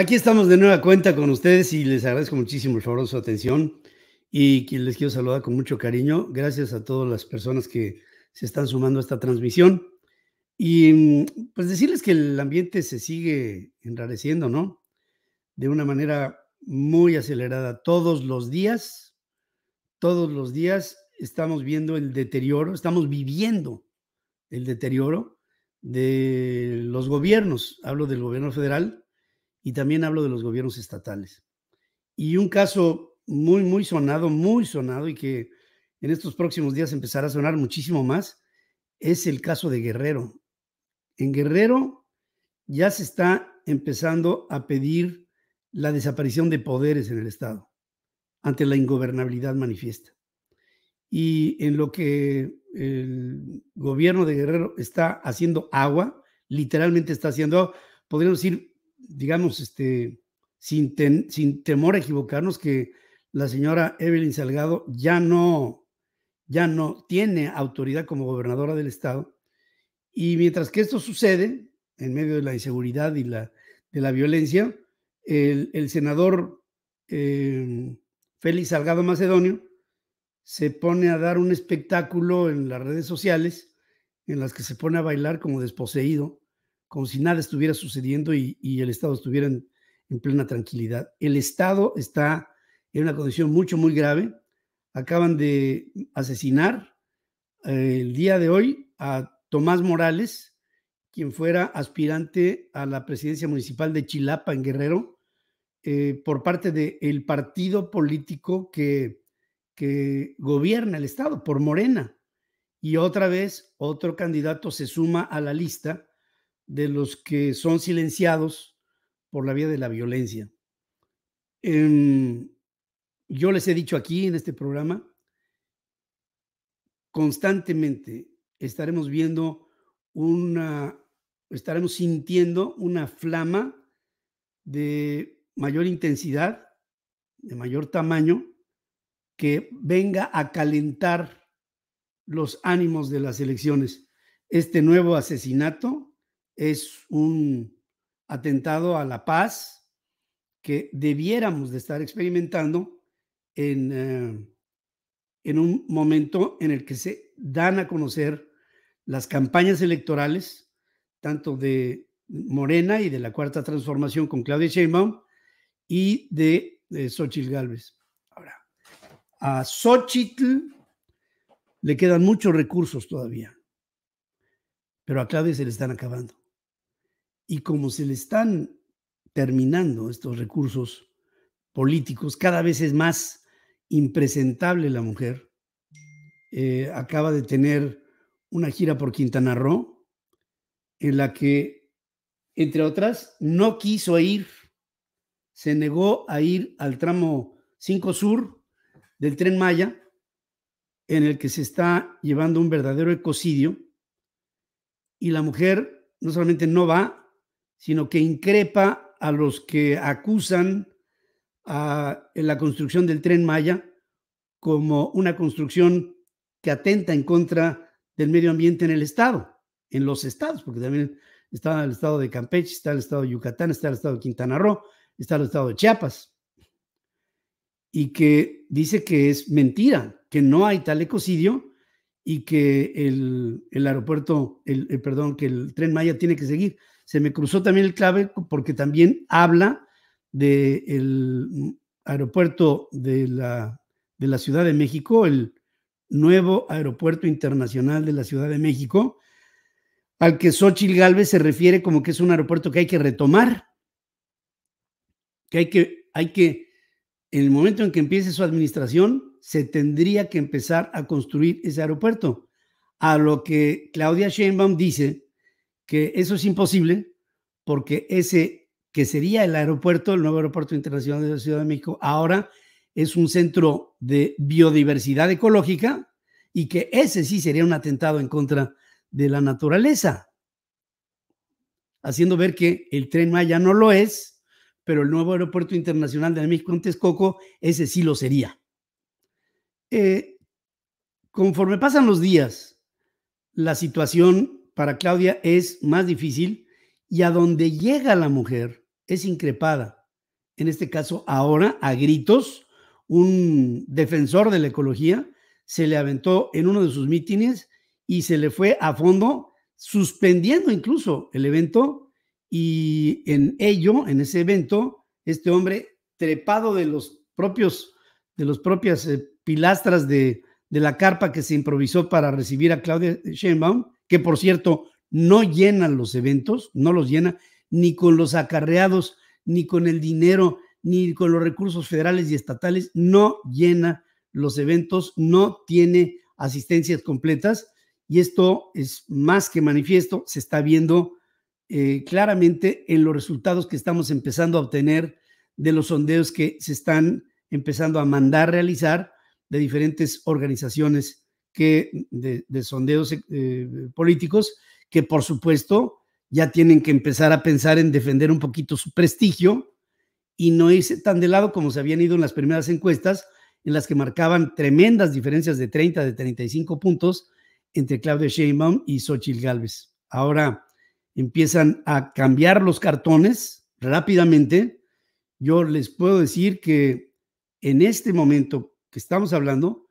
Aquí estamos de nueva cuenta con ustedes y les agradezco muchísimo el favor su atención y les quiero saludar con mucho cariño. Gracias a todas las personas que se están sumando a esta transmisión. Y mm, pues decirles que el ambiente se sigue enrareciendo, ¿no? De una manera muy acelerada. Todos los días, todos los días estamos viendo el deterioro, estamos viviendo el deterioro de los gobiernos. Hablo del gobierno federal y también hablo de los gobiernos estatales. Y un caso muy, muy sonado, muy sonado y que en estos próximos días empezará a sonar muchísimo más, es el caso de Guerrero. En Guerrero ya se está empezando a pedir la desaparición de poderes en el Estado ante la ingobernabilidad manifiesta. Y en lo que el gobierno de Guerrero está haciendo agua, literalmente está haciendo, podríamos decir, digamos, este, sin, sin temor a equivocarnos, que la señora Evelyn Salgado ya no, ya no tiene autoridad como gobernadora del estado. Y mientras que esto sucede, en medio de la inseguridad y la, de la violencia, el, senador em, Félix Salgado Macedonio se pone a dar un espectáculo en las redes sociales en las que se pone a bailar como desposeído como si nada estuviera sucediendo y, el Estado estuviera en, plena tranquilidad. El Estado está en una condición mucho, muy grave. Acaban de asesinar eh, el día de hoy a Tomás Morales, quien fuera aspirante a la presidencia municipal de Chilapa, en Guerrero, eh, por parte del partido político que gobierna el Estado, por Morena. Y otra vez, otro candidato se suma a la lista de los que son silenciados por la vía de la violencia. yo les he dicho aquí en este programa, constantemente estaremos viendo una, estaremos sintiendo una flama de mayor intensidad, de mayor tamaño, que venga a calentar los ánimos de las elecciones. Este nuevo asesinato es un atentado a la paz que debiéramos de estar experimentando en, eh, en un momento en el que se dan a conocer las campañas electorales, tanto de Morena y de la Cuarta Transformación con Claudia Sheinbaum y de, eh, Xochitl Galvez. Ahora, a Xochitl le quedan muchos recursos todavía, pero a Claudia se le están acabando. Y como se le están terminando estos recursos políticos, cada vez es más impresentable la mujer. Eh, acaba de tener una gira por Quintana Roo en la que, entre otras, no quiso ir, se negó a ir al tramo 5 Sur del tren Maya, en el que se está llevando un verdadero ecocidio, y la mujer no solamente no va, sino que increpa a los que acusan a la construcción del tren Maya como una construcción que atenta en contra del medio ambiente en el Estado, en los estados, porque también está el estado de Campeche, está el estado de Yucatán, está el estado de Quintana Roo, está el estado de Chiapas, y que dice que es mentira, que no hay tal ecocidio y que el, aeropuerto, el, eh, perdón, que el tren Maya tiene que seguir se me cruzó también el clave porque también habla del aeropuerto de la, de la Ciudad de México, el nuevo aeropuerto internacional de la Ciudad de México, al que Xochitl Galvez se refiere como que es un aeropuerto que hay que retomar, que hay que, hay que, en el momento en que empiece su administración, se tendría que empezar a construir ese aeropuerto. A lo que Claudia Sheinbaum dice que eso es imposible porque ese que sería el aeropuerto, el nuevo aeropuerto internacional de la Ciudad de México, ahora es un centro de biodiversidad ecológica y que ese sí sería un atentado en contra de la naturaleza, haciendo ver que el tren Maya no lo es, pero el nuevo aeropuerto internacional de México en Texcoco, ese sí lo sería. Eh, conforme pasan los días, la situación para Claudia es más difícil y a donde llega la mujer es increpada. En este caso, ahora a gritos, un defensor de la ecología se le aventó en uno de sus mítines y se le fue a fondo, suspendiendo incluso el evento y en ello, en ese evento, este hombre trepado de los propios, de las propias eh, pilastras de, de la carpa que se improvisó para recibir a Claudia Sheinbaum, que por cierto no llena los eventos, no los llena ni con los acarreados, ni con el dinero, ni con los recursos federales y estatales, no llena los eventos, no tiene asistencias completas y esto es más que manifiesto, se está viendo eh, claramente en los resultados que estamos empezando a obtener de los sondeos que se están empezando a mandar realizar de diferentes organizaciones que, de, sondeos eh, políticos que por supuesto ya tienen que empezar a pensar en defender un poquito su prestigio y no irse tan de lado como se habían ido en las primeras encuestas, en las que marcaban tremendas diferencias de 30, de 35 puntos entre Claudia Sheinbaum y Xochitl Galvez Ahora empiezan a cambiar los cartones rápidamente. Yo les puedo decir que en este momento que estamos hablando,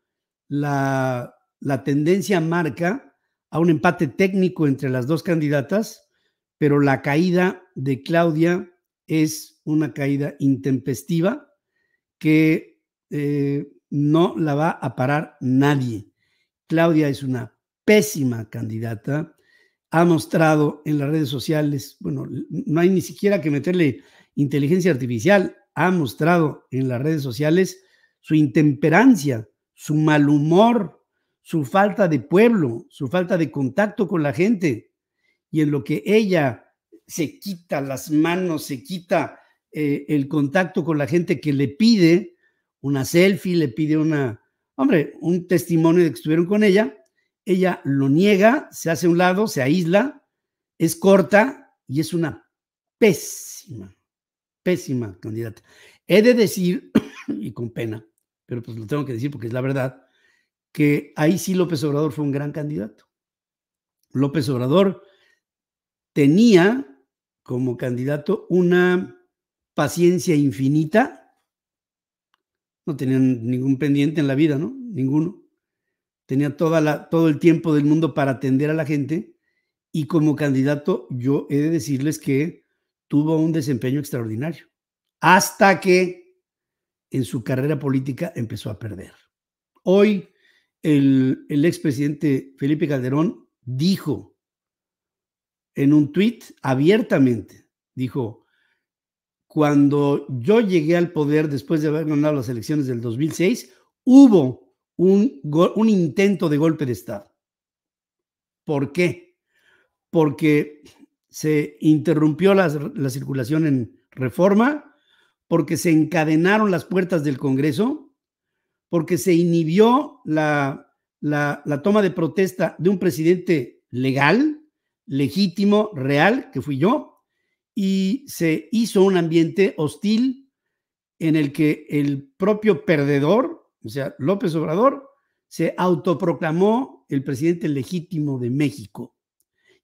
la la tendencia marca a un empate técnico entre las dos candidatas, pero la caída de Claudia es una caída intempestiva que eh, no la va a parar nadie. Claudia es una pésima candidata, ha mostrado en las redes sociales, bueno, no hay ni siquiera que meterle inteligencia artificial, ha mostrado en las redes sociales su intemperancia, su mal humor, su falta de pueblo, su falta de contacto con la gente, y en lo que ella se quita las manos, se quita eh, el contacto con la gente que le pide una selfie, le pide una, hombre, un testimonio de que estuvieron con ella, ella lo niega, se hace a un lado, se aísla, es corta y es una pésima, pésima candidata. He de decir, y con pena, pero pues lo tengo que decir porque es la verdad, que ahí sí López Obrador fue un gran candidato. López Obrador tenía como candidato una paciencia infinita. No tenía ningún pendiente en la vida, ¿no? Ninguno. Tenía toda la, todo el tiempo del mundo para atender a la gente. Y como candidato, yo he de decirles que tuvo un desempeño extraordinario. Hasta que en su carrera política empezó a perder. Hoy el, expresidente Felipe Calderón dijo en un tuit abiertamente, dijo, cuando yo llegué al poder después de haber ganado las elecciones del 2006, hubo un, un intento de golpe de Estado. ¿Por qué? Porque se interrumpió la circulación en reforma, porque se encadenaron las puertas del Congreso porque se inhibió la, toma de protesta de un presidente legal, legítimo, real, que fui yo, y se hizo un ambiente hostil en el que el propio perdedor, o sea, López Obrador, se autoproclamó el presidente legítimo de México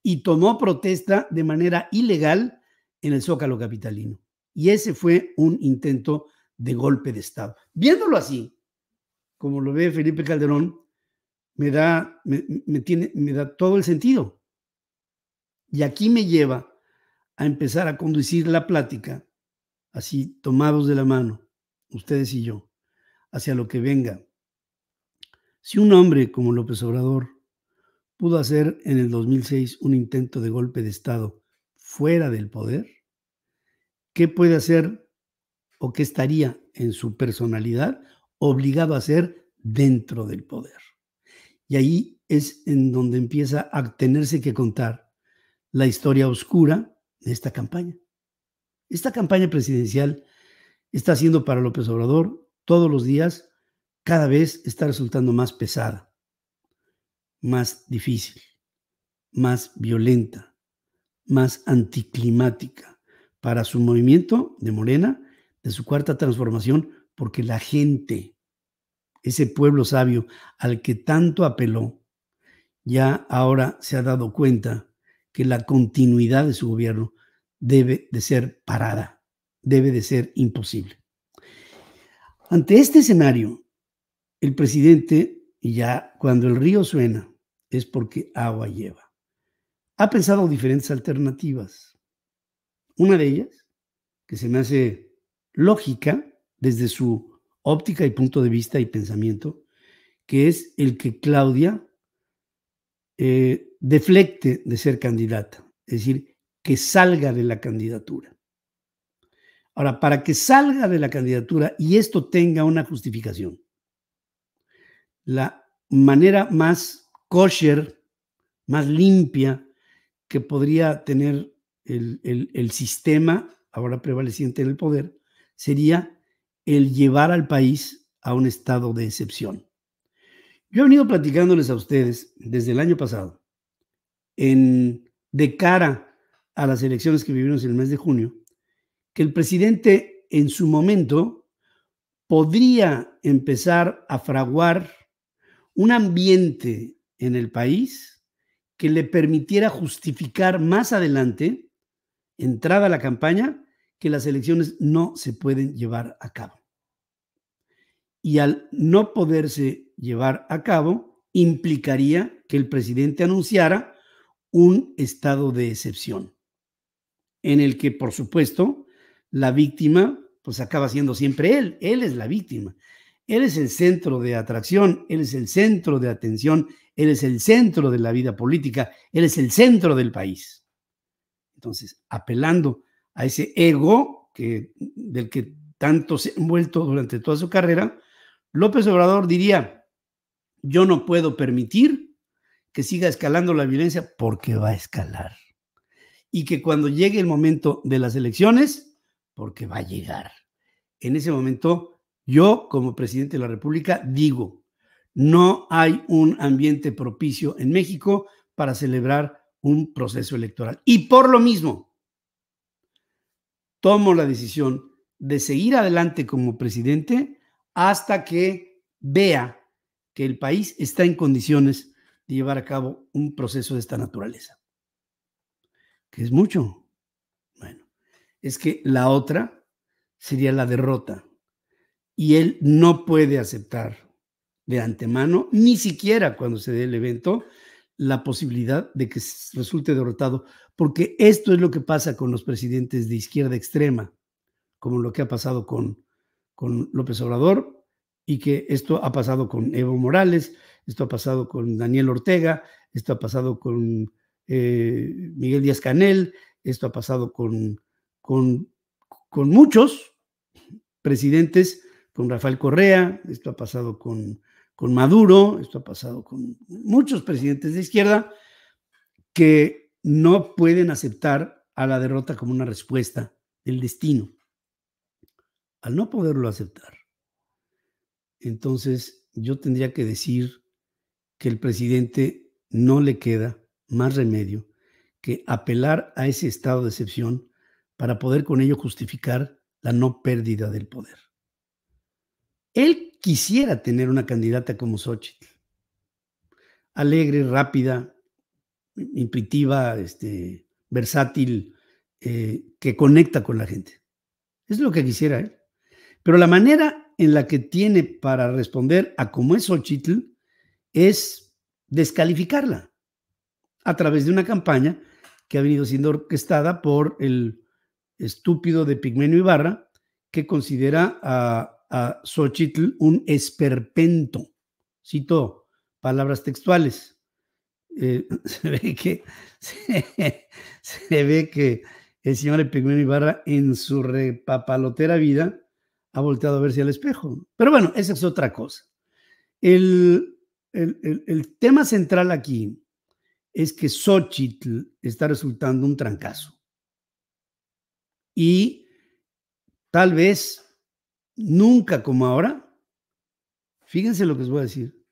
y tomó protesta de manera ilegal en el Zócalo Capitalino. Y ese fue un intento de golpe de Estado. Viéndolo así, como lo ve Felipe Calderón, me da, me, tiene, me da todo el sentido. Y aquí me lleva a empezar a conducir la plática, así tomados de la mano, ustedes y yo, hacia lo que venga. Si un hombre como López Obrador pudo hacer en el 2006 un intento de golpe de Estado fuera del poder, ¿qué puede hacer o qué estaría en su personalidad obligado a ser dentro del poder. Y ahí es en donde empieza a tenerse que contar la historia oscura de esta campaña. Esta campaña presidencial está siendo para López Obrador todos los días, cada vez está resultando más pesada, más difícil, más violenta, más anticlimática para su movimiento de Morena, de su cuarta transformación, porque la gente, ese pueblo sabio al que tanto apeló, ya ahora se ha dado cuenta que la continuidad de su gobierno debe de ser parada, debe de ser imposible. Ante este escenario, el presidente, y ya cuando el río suena, es porque agua lleva. Ha pensado diferentes alternativas. Una de ellas, que se me hace lógica, desde su óptica y punto de vista y pensamiento, que es el que Claudia eh, deflecte de ser candidata, es decir, que salga de la candidatura. Ahora, para que salga de la candidatura y esto tenga una justificación, la manera más kosher, más limpia que podría tener el, el sistema ahora prevaleciente en el poder, sería el llevar al país a un estado de excepción. Yo he venido platicándoles a ustedes desde el año pasado, en, de cara a las elecciones que vivimos en el mes de junio, que el presidente en su momento podría empezar a fraguar un ambiente en el país que le permitiera justificar más adelante, entrada a la campaña, que las elecciones no se pueden llevar a cabo. Y al no poderse llevar a cabo, implicaría que el presidente anunciara un estado de excepción, en el que, por supuesto, la víctima, pues acaba siendo siempre él, él es la víctima, él es el centro de atracción, él es el centro de atención, él es el centro de la vida política, él es el centro del país. Entonces, apelando a ese ego que, del que tanto se ha envuelto durante toda su carrera, López Obrador diría, yo no puedo permitir que siga escalando la violencia porque va a escalar. Y que cuando llegue el momento de las elecciones, porque va a llegar. En ese momento, yo como presidente de la República digo, no hay un ambiente propicio en México para celebrar un proceso electoral. Y por lo mismo, tomo la decisión de seguir adelante como presidente hasta que vea que el país está en condiciones de llevar a cabo un proceso de esta naturaleza. Que es mucho. Bueno, es que la otra sería la derrota. Y él no puede aceptar de antemano, ni siquiera cuando se dé el evento, la posibilidad de que resulte derrotado, porque esto es lo que pasa con los presidentes de izquierda extrema, como lo que ha pasado con, con López Obrador y que esto ha pasado con Evo Morales, esto ha pasado con Daniel Ortega, esto ha pasado con eh, Miguel Díaz Canel, esto ha pasado con, con, con muchos presidentes, con Rafael Correa, esto ha pasado con con Maduro, esto ha pasado con muchos presidentes de izquierda, que no pueden aceptar a la derrota como una respuesta del destino. Al no poderlo aceptar, entonces yo tendría que decir que el presidente no le queda más remedio que apelar a ese estado de excepción para poder con ello justificar la no pérdida del poder. Él quisiera tener una candidata como Xochitl. Alegre, rápida, intuitiva, este, versátil, eh, que conecta con la gente. Es lo que quisiera él. Pero la manera en la que tiene para responder a cómo es Xochitl es descalificarla a través de una campaña que ha venido siendo orquestada por el estúpido de Pigmenio Ibarra, que considera a a Xochitl un esperpento. Cito palabras textuales. Eh, se ve que se, ve que el señor Epigmenio Ibarra en su repapalotera vida ha volteado a verse al espejo. Pero bueno, esa es otra cosa. El, el tema central aquí es que Xochitl está resultando un trancazo. Y tal vez nunca como ahora, fíjense lo que os voy a decir,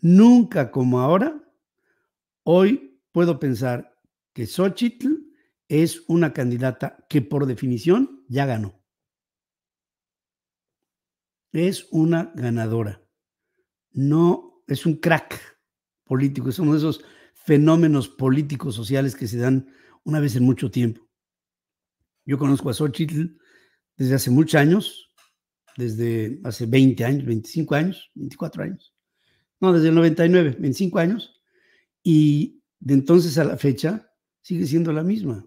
nunca como ahora, hoy puedo pensar que Xochitl es una candidata que por definición ya ganó. Es una ganadora. No es un crack político, es uno de esos fenómenos políticos sociales que se dan una vez en mucho tiempo. Yo conozco a Xochitl desde hace muchos años, desde hace 20 años, 25 años, 24 años, no, desde el 99, 25 años, y de entonces a la fecha sigue siendo la misma.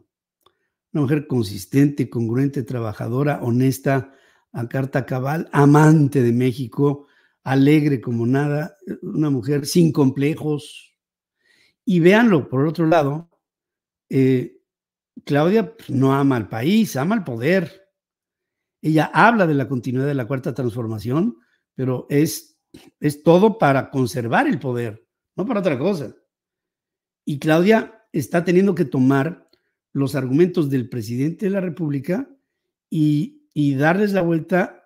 Una mujer consistente, congruente, trabajadora, honesta, a carta cabal, amante de México, alegre como nada, una mujer sin complejos. Y véanlo, por otro lado, eh, Claudia pues, no ama al país, ama al poder. Ella habla de la continuidad de la cuarta transformación, pero es, es todo para conservar el poder, no para otra cosa. Y Claudia está teniendo que tomar los argumentos del presidente de la República y, y darles la vuelta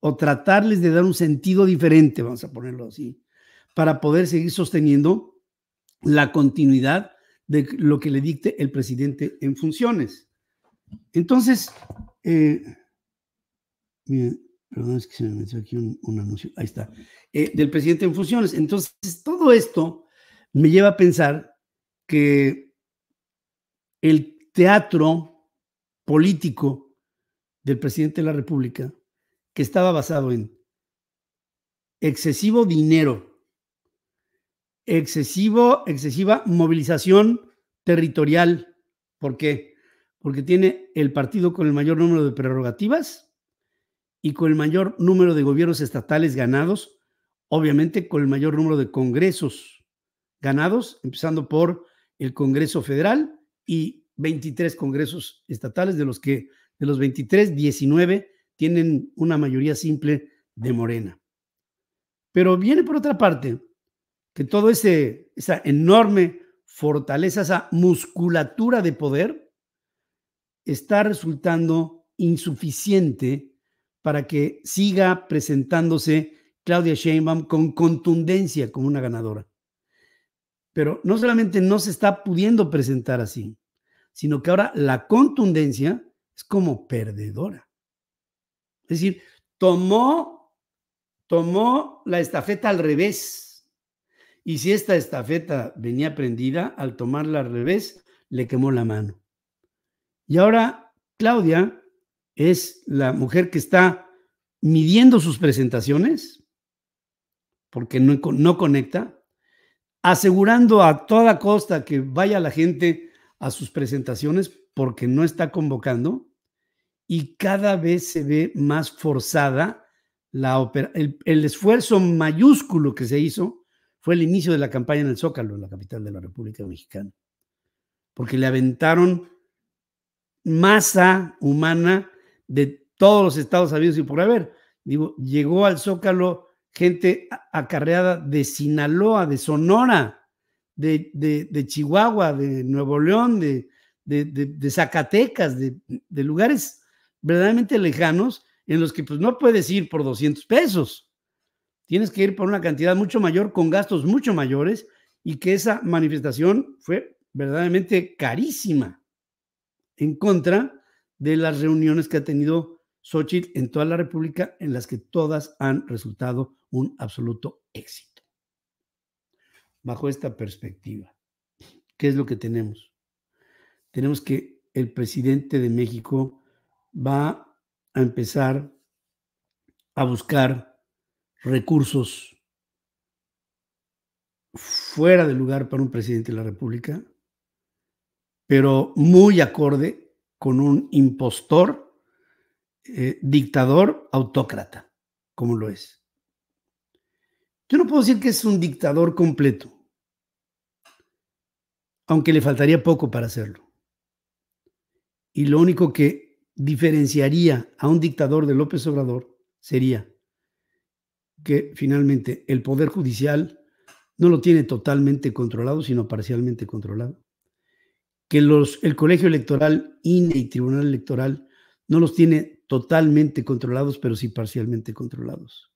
o tratarles de dar un sentido diferente, vamos a ponerlo así, para poder seguir sosteniendo la continuidad de lo que le dicte el presidente en funciones. Entonces, eh, Miren, perdón, es que se me metió aquí un, anuncio. Ahí está. Eh, del presidente en funciones. Entonces, todo esto me lleva a pensar que el teatro político del presidente de la República, que estaba basado en excesivo dinero, excesivo, excesiva movilización territorial. ¿Por qué? Porque tiene el partido con el mayor número de prerrogativas y con el mayor número de gobiernos estatales ganados, obviamente con el mayor número de congresos ganados, empezando por el Congreso Federal y 23 congresos estatales, de los que de los 23, 19 tienen una mayoría simple de Morena. Pero viene por otra parte que todo esa enorme fortaleza, esa musculatura de poder está resultando insuficiente para que siga presentándose Claudia Sheinbaum con contundencia como una ganadora. Pero no solamente no se está pudiendo presentar así, sino que ahora la contundencia es como perdedora. Es decir, tomó, tomó la estafeta al revés. Y si esta estafeta venía prendida, al tomarla al revés, le quemó la mano. Y ahora Claudia es la mujer que está midiendo sus presentaciones, porque no, no conecta, asegurando a toda costa que vaya la gente a sus presentaciones porque no está convocando y cada vez se ve más forzada la el, el, esfuerzo mayúsculo que se hizo fue el inicio de la campaña en el Zócalo, en la capital de la República Mexicana, porque le aventaron masa humana de todos los estados habidos y por haber. Digo, llegó al Zócalo gente acarreada de Sinaloa, de Sonora, de, de, Chihuahua, de Nuevo León, de, de Zacatecas, de, lugares verdaderamente lejanos en los que pues no puedes ir por 200 pesos. Tienes que ir por una cantidad mucho mayor, con gastos mucho mayores, y que esa manifestación fue verdaderamente carísima en contra de las reuniones que ha tenido Xochitl en toda la República, en las que todas han resultado un absoluto éxito. Bajo esta perspectiva, ¿qué es lo que tenemos? Tenemos que el presidente de México va a empezar a buscar recursos fuera de lugar para un presidente de la República, pero muy acorde con un impostor, eh, dictador, autócrata, como lo es. Yo no puedo decir que es un dictador completo, aunque le faltaría poco para hacerlo. Y lo único que diferenciaría a un dictador de López Obrador sería que finalmente el Poder Judicial no lo tiene totalmente controlado, sino parcialmente controlado que los, el colegio electoral, INE y tribunal electoral no los tiene totalmente controlados, pero sí parcialmente controlados.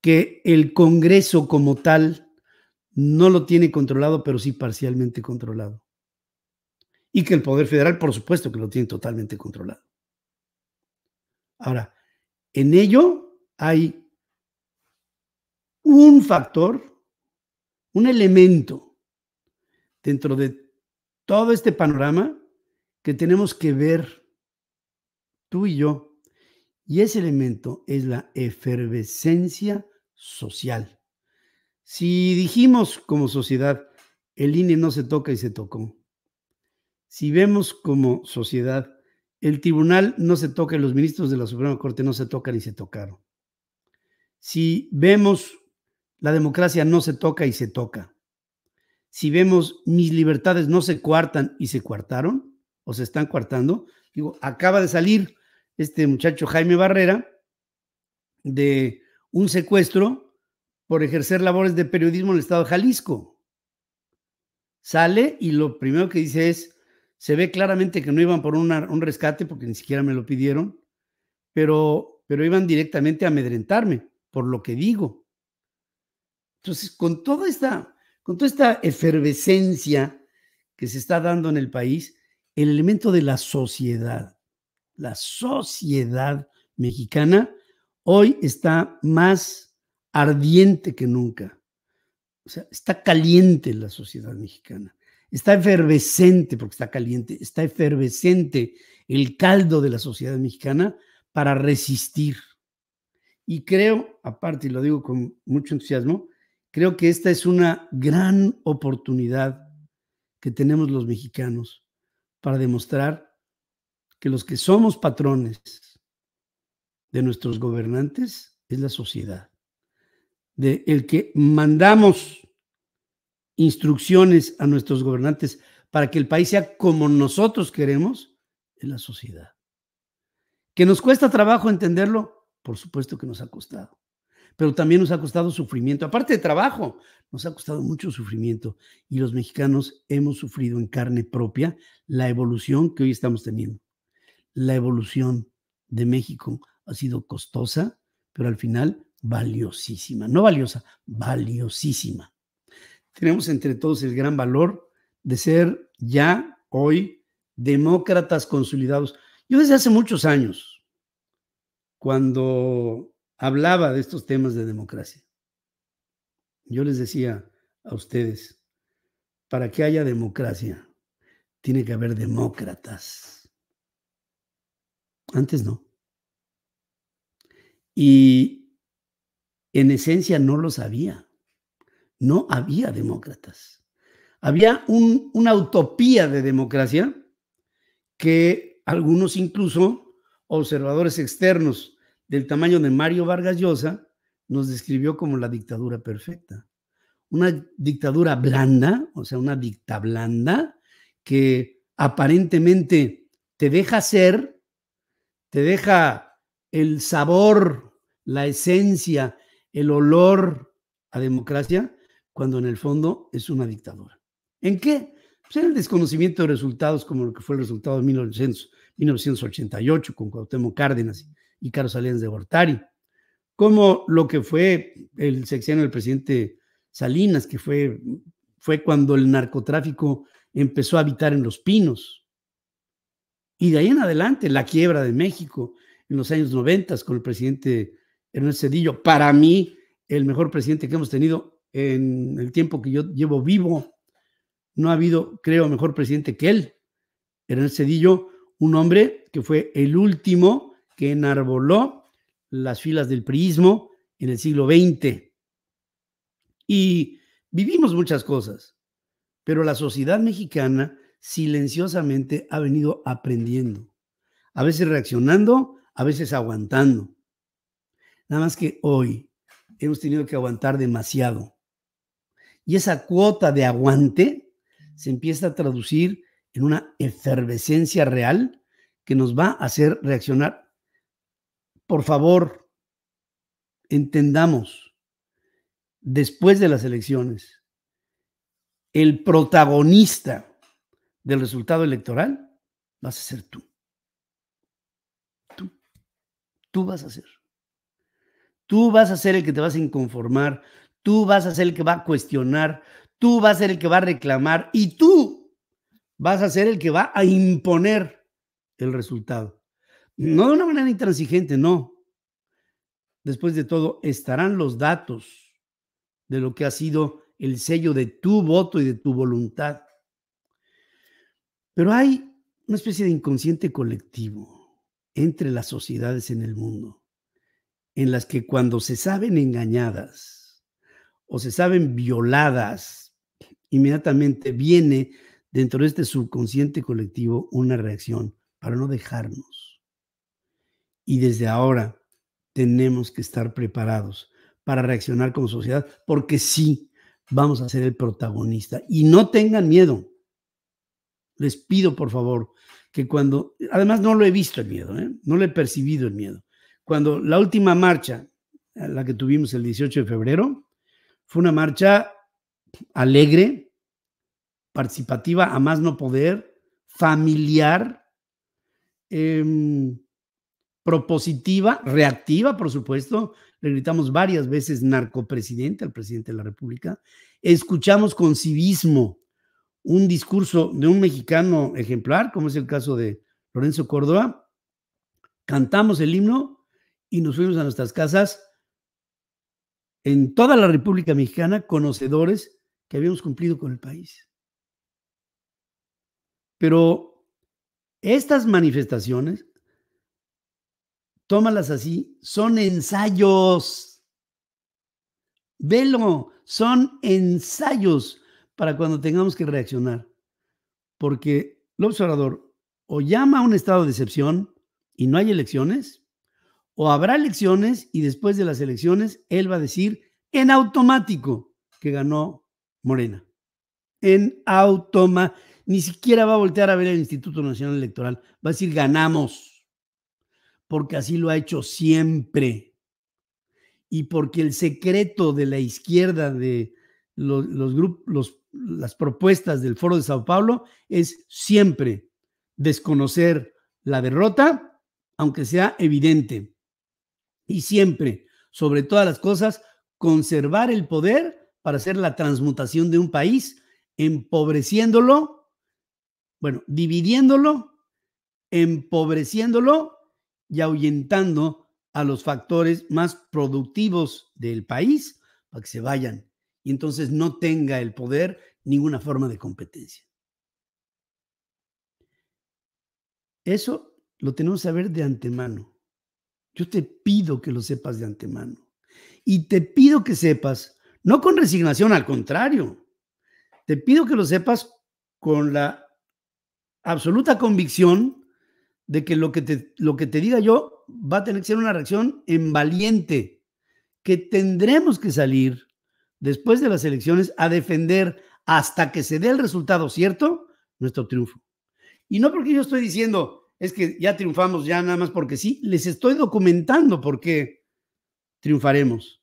Que el Congreso como tal no lo tiene controlado, pero sí parcialmente controlado. Y que el Poder Federal, por supuesto, que lo tiene totalmente controlado. Ahora, en ello hay un factor, un elemento dentro de todo este panorama que tenemos que ver tú y yo. Y ese elemento es la efervescencia social. Si dijimos como sociedad, el INE no se toca y se tocó. Si vemos como sociedad, el tribunal no se toca y los ministros de la Suprema Corte no se tocan y se tocaron. Si vemos, la democracia no se toca y se toca si vemos mis libertades no se cuartan y se coartaron o se están coartando, digo, acaba de salir este muchacho Jaime Barrera de un secuestro por ejercer labores de periodismo en el estado de Jalisco. Sale y lo primero que dice es, se ve claramente que no iban por un rescate porque ni siquiera me lo pidieron, pero, pero iban directamente a amedrentarme por lo que digo. Entonces, con toda esta con toda esta efervescencia que se está dando en el país, el elemento de la sociedad, la sociedad mexicana, hoy está más ardiente que nunca. O sea, está caliente la sociedad mexicana. Está efervescente, porque está caliente, está efervescente el caldo de la sociedad mexicana para resistir. Y creo, aparte, y lo digo con mucho entusiasmo, Creo que esta es una gran oportunidad que tenemos los mexicanos para demostrar que los que somos patrones de nuestros gobernantes es la sociedad, de el que mandamos instrucciones a nuestros gobernantes para que el país sea como nosotros queremos, es la sociedad. ¿Que nos cuesta trabajo entenderlo? Por supuesto que nos ha costado pero también nos ha costado sufrimiento. Aparte de trabajo, nos ha costado mucho sufrimiento y los mexicanos hemos sufrido en carne propia la evolución que hoy estamos teniendo. La evolución de México ha sido costosa, pero al final valiosísima. No valiosa, valiosísima. Tenemos entre todos el gran valor de ser ya hoy demócratas consolidados. Yo desde hace muchos años, cuando hablaba de estos temas de democracia. Yo les decía a ustedes, para que haya democracia, tiene que haber demócratas. Antes no. Y en esencia no los había. No había demócratas. Había una utopía de democracia que algunos incluso observadores externos del tamaño de Mario Vargas Llosa, nos describió como la dictadura perfecta. Una dictadura blanda, o sea, una dicta blanda, que aparentemente te deja ser, te deja el sabor, la esencia, el olor a democracia, cuando en el fondo es una dictadura. ¿En qué? Pues en el desconocimiento de resultados como lo que fue el resultado de 1988 con Cuauhtémoc Cárdenas y Carlos Salinas de Gortari, como lo que fue el sexenio del presidente Salinas, que fue, fue cuando el narcotráfico empezó a habitar en los pinos. Y de ahí en adelante, la quiebra de México en los años 90 con el presidente Ernesto Cedillo, para mí el mejor presidente que hemos tenido en el tiempo que yo llevo vivo. No ha habido, creo, mejor presidente que él. Ernesto Cedillo, un hombre que fue el último que enarboló las filas del prismo en el siglo XX. Y vivimos muchas cosas, pero la sociedad mexicana silenciosamente ha venido aprendiendo, a veces reaccionando, a veces aguantando. Nada más que hoy hemos tenido que aguantar demasiado. Y esa cuota de aguante se empieza a traducir en una efervescencia real que nos va a hacer reaccionar por favor, entendamos, después de las elecciones, el protagonista del resultado electoral vas a ser tú. Tú. Tú vas a ser. Tú vas a ser el que te vas a inconformar, tú vas a ser el que va a cuestionar, tú vas a ser el que va a reclamar y tú vas a ser el que va a imponer el resultado. No de una manera intransigente, no. Después de todo, estarán los datos de lo que ha sido el sello de tu voto y de tu voluntad. Pero hay una especie de inconsciente colectivo entre las sociedades en el mundo, en las que cuando se saben engañadas o se saben violadas, inmediatamente viene dentro de este subconsciente colectivo una reacción para no dejarnos y desde ahora tenemos que estar preparados para reaccionar como sociedad, porque sí, vamos a ser el protagonista. Y no tengan miedo. Les pido, por favor, que cuando, además no lo he visto el miedo, ¿eh? no lo he percibido el miedo. Cuando la última marcha, la que tuvimos el 18 de febrero, fue una marcha alegre, participativa, a más no poder, familiar, em, propositiva, reactiva, por supuesto. Le gritamos varias veces narcopresidente al presidente de la República. Escuchamos con civismo un discurso de un mexicano ejemplar, como es el caso de Lorenzo Córdoba. Cantamos el himno y nos fuimos a nuestras casas en toda la República Mexicana, conocedores que habíamos cumplido con el país. Pero estas manifestaciones tómalas así, son ensayos. Velo, son ensayos para cuando tengamos que reaccionar. Porque el observador o llama a un estado de excepción y no hay elecciones, o habrá elecciones y después de las elecciones él va a decir en automático que ganó Morena. En automa, ni siquiera va a voltear a ver el Instituto Nacional Electoral, va a decir ganamos porque así lo ha hecho siempre y porque el secreto de la izquierda de los, grupos, las propuestas del Foro de Sao Paulo es siempre desconocer la derrota, aunque sea evidente, y siempre, sobre todas las cosas, conservar el poder para hacer la transmutación de un país, empobreciéndolo, bueno, dividiéndolo, empobreciéndolo y ahuyentando a los factores más productivos del país para que se vayan y entonces no tenga el poder ninguna forma de competencia. Eso lo tenemos que saber de antemano. Yo te pido que lo sepas de antemano. Y te pido que sepas, no con resignación, al contrario, te pido que lo sepas con la absoluta convicción de que lo que, te, lo que te diga yo va a tener que ser una reacción en valiente, que tendremos que salir después de las elecciones a defender hasta que se dé el resultado cierto nuestro triunfo. Y no porque yo estoy diciendo, es que ya triunfamos, ya nada más porque sí, les estoy documentando por qué triunfaremos.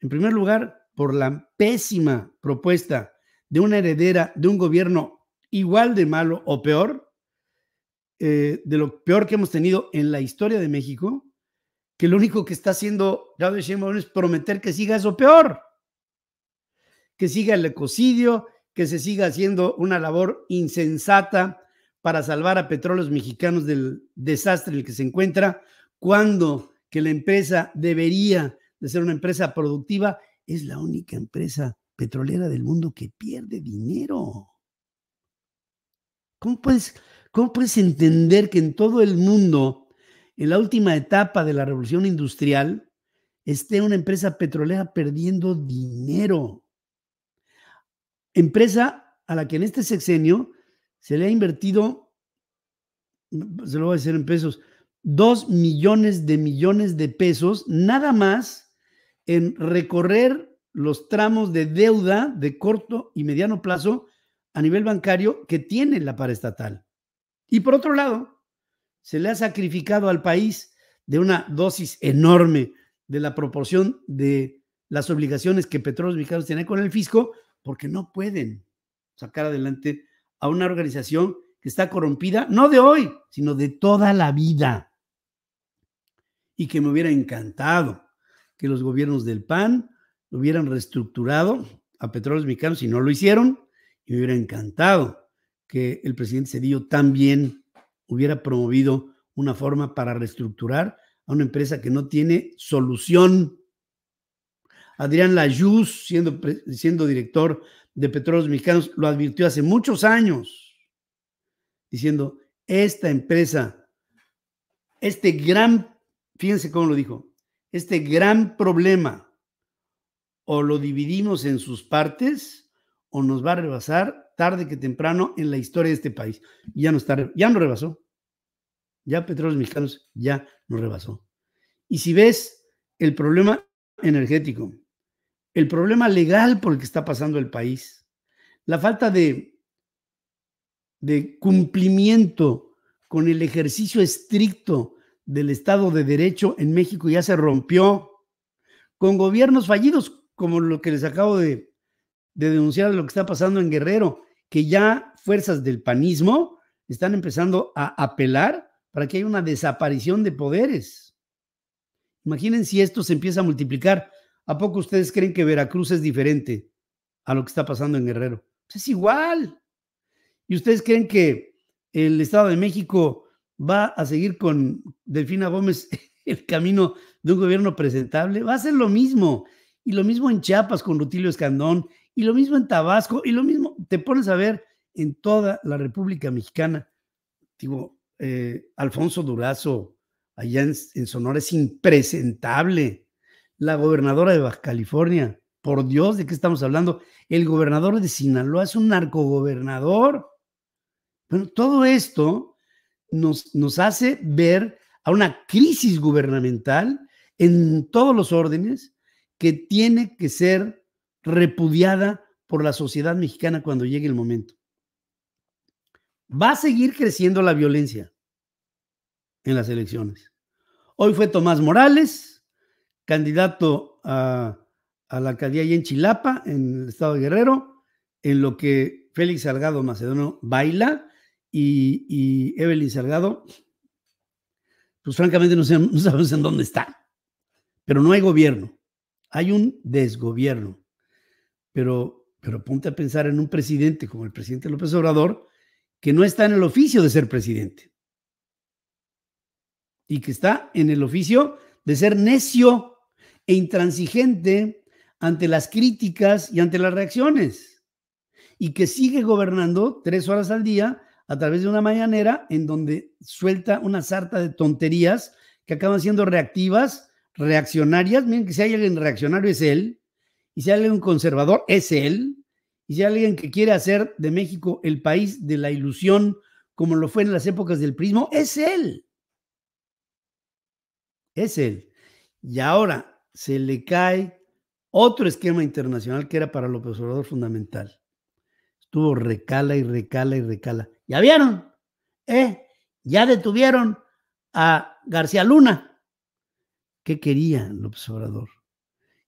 En primer lugar, por la pésima propuesta de una heredera de un gobierno igual de malo o peor eh, de lo peor que hemos tenido en la historia de México, que lo único que está haciendo Claudio Sheinbaum es prometer que siga eso peor, que siga el ecocidio, que se siga haciendo una labor insensata para salvar a petróleos mexicanos del desastre en el que se encuentra, cuando que la empresa debería de ser una empresa productiva, es la única empresa petrolera del mundo que pierde dinero. ¿Cómo puedes, ¿Cómo puedes entender que en todo el mundo, en la última etapa de la revolución industrial, esté una empresa petrolera perdiendo dinero? Empresa a la que en este sexenio se le ha invertido, pues, se lo voy a decir en pesos, dos millones de millones de pesos, nada más en recorrer los tramos de deuda de corto y mediano plazo a nivel bancario que tiene la paraestatal. Y por otro lado, se le ha sacrificado al país de una dosis enorme de la proporción de las obligaciones que Petróleos Mexicanos tiene con el fisco, porque no pueden sacar adelante a una organización que está corrompida, no de hoy, sino de toda la vida. Y que me hubiera encantado que los gobiernos del PAN hubieran reestructurado a Petróleos Mexicanos y no lo hicieron, y me hubiera encantado que el presidente Cedillo también hubiera promovido una forma para reestructurar a una empresa que no tiene solución. Adrián Layuz, siendo, siendo director de Petróleos Mexicanos, lo advirtió hace muchos años, diciendo, esta empresa, este gran, fíjense cómo lo dijo, este gran problema, o lo dividimos en sus partes, o nos va a rebasar tarde que temprano en la historia de este país. ya no está, ya no rebasó. Ya Petróleos Mexicanos ya no rebasó. Y si ves el problema energético, el problema legal por el que está pasando el país, la falta de, de cumplimiento con el ejercicio estricto del Estado de Derecho en México ya se rompió con gobiernos fallidos, como lo que les acabo de denunciar lo que está pasando en Guerrero, que ya fuerzas del panismo están empezando a apelar para que haya una desaparición de poderes. Imaginen si esto se empieza a multiplicar. ¿A poco ustedes creen que Veracruz es diferente a lo que está pasando en Guerrero? Pues es igual. ¿Y ustedes creen que el Estado de México va a seguir con Delfina Gómez el camino de un gobierno presentable? Va a ser lo mismo. Y lo mismo en Chiapas con Rutilio Escandón y lo mismo en Tabasco, y lo mismo te pones a ver en toda la República Mexicana. Digo, eh, Alfonso Durazo, allá en, Sonora, es impresentable. La gobernadora de Baja California, por Dios, ¿de qué estamos hablando? El gobernador de Sinaloa es un narcogobernador. Bueno, todo esto nos, nos hace ver a una crisis gubernamental en todos los órdenes que tiene que ser repudiada por la sociedad mexicana cuando llegue el momento. Va a seguir creciendo la violencia en las elecciones. Hoy fue Tomás Morales, candidato a, la alcaldía y en Chilapa, en el estado de Guerrero, en lo que Félix Salgado Macedonio baila y, Evelyn Salgado, pues francamente no sabemos en dónde está, pero no hay gobierno, hay un desgobierno pero, pero a pensar en un presidente como el presidente López Obrador, que no está en el oficio de ser presidente y que está en el oficio de ser necio e intransigente ante las críticas y ante las reacciones y que sigue gobernando tres horas al día a través de una mañanera en donde suelta una sarta de tonterías que acaban siendo reactivas, reaccionarias. Miren que si hay alguien reaccionario es él, y si hay alguien conservador, es él. Y si hay alguien que quiere hacer de México el país de la ilusión, como lo fue en las épocas del prismo, es él. Es él. Y ahora se le cae otro esquema internacional que era para López Obrador fundamental. Estuvo recala y recala y recala. ¿Ya vieron? ¿Eh? Ya detuvieron a García Luna. ¿Qué quería López Obrador?